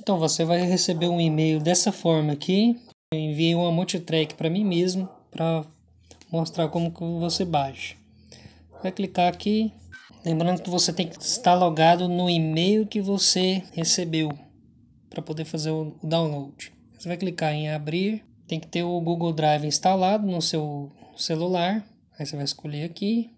Então você vai receber um e-mail dessa forma aqui. Eu enviei uma multitrack para mim mesmo para mostrar como que você baixa. Vai clicar aqui. Lembrando que você tem que estar logado no e-mail que você recebeu para poder fazer o download. Você vai clicar em abrir. Tem que ter o Google Drive instalado no seu celular. Aí você vai escolher aqui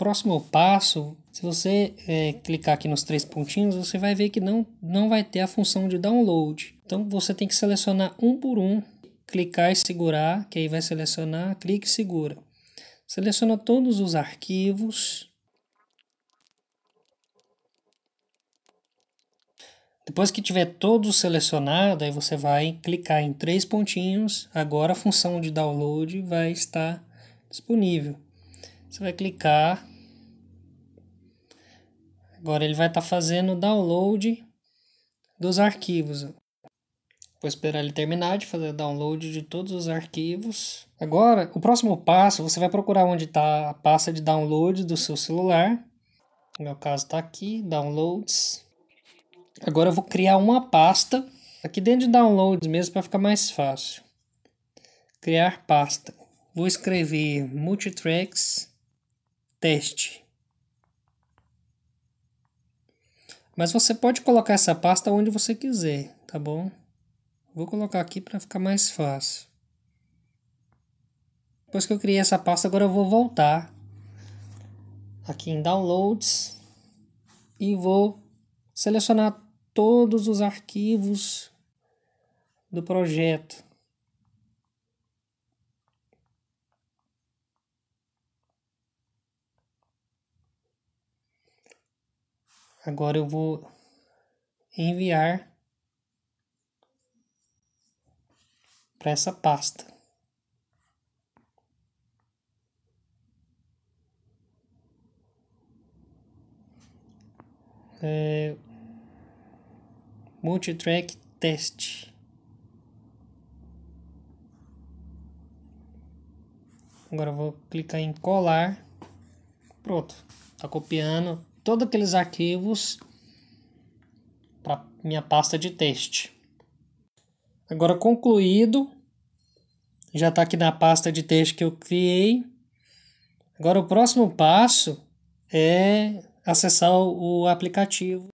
próximo passo, se você é, clicar aqui nos três pontinhos, você vai ver que não, não vai ter a função de download. Então você tem que selecionar um por um, clicar e segurar, que aí vai selecionar, clique e segura. Seleciona todos os arquivos. Depois que tiver todos selecionados, aí você vai clicar em três pontinhos. Agora a função de download vai estar disponível. Você vai clicar Agora ele vai estar tá fazendo o download dos arquivos. Vou esperar ele terminar de fazer o download de todos os arquivos. Agora, o próximo passo, você vai procurar onde está a pasta de download do seu celular. No meu caso está aqui, downloads. Agora eu vou criar uma pasta aqui dentro de downloads mesmo para ficar mais fácil. Criar pasta. Vou escrever multitracks teste. Mas você pode colocar essa pasta onde você quiser, tá bom? Vou colocar aqui para ficar mais fácil. Depois que eu criei essa pasta, agora eu vou voltar aqui em Downloads e vou selecionar todos os arquivos do projeto. Agora eu vou enviar para essa pasta. É, multitrack teste. Agora vou clicar em colar. Pronto, tá copiando todos aqueles arquivos para minha pasta de teste. Agora concluído, já está aqui na pasta de texto que eu criei. Agora o próximo passo é acessar o aplicativo.